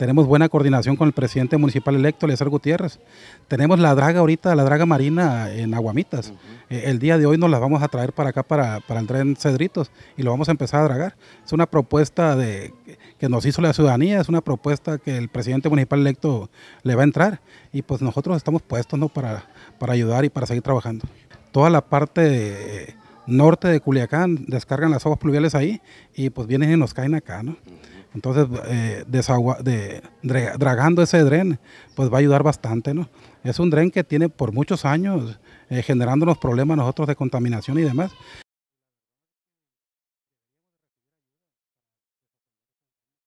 Tenemos buena coordinación con el presidente municipal electo, Lezar Gutiérrez. Tenemos la draga ahorita, la draga marina en Aguamitas. Eh, el día de hoy nos las vamos a traer para acá, para, para en Cedritos, y lo vamos a empezar a dragar. Es una propuesta de, que nos hizo la ciudadanía, es una propuesta que el presidente municipal electo le va a entrar, y pues nosotros estamos puestos ¿no? para, para ayudar y para seguir trabajando. Toda la parte... Eh, norte de Culiacán, descargan las aguas pluviales ahí y pues vienen y nos caen acá, ¿no? Entonces, eh, dragando ese dren, pues va a ayudar bastante, Es un dren que tiene por muchos años eh, generando los problemas nosotros de contaminación y demás.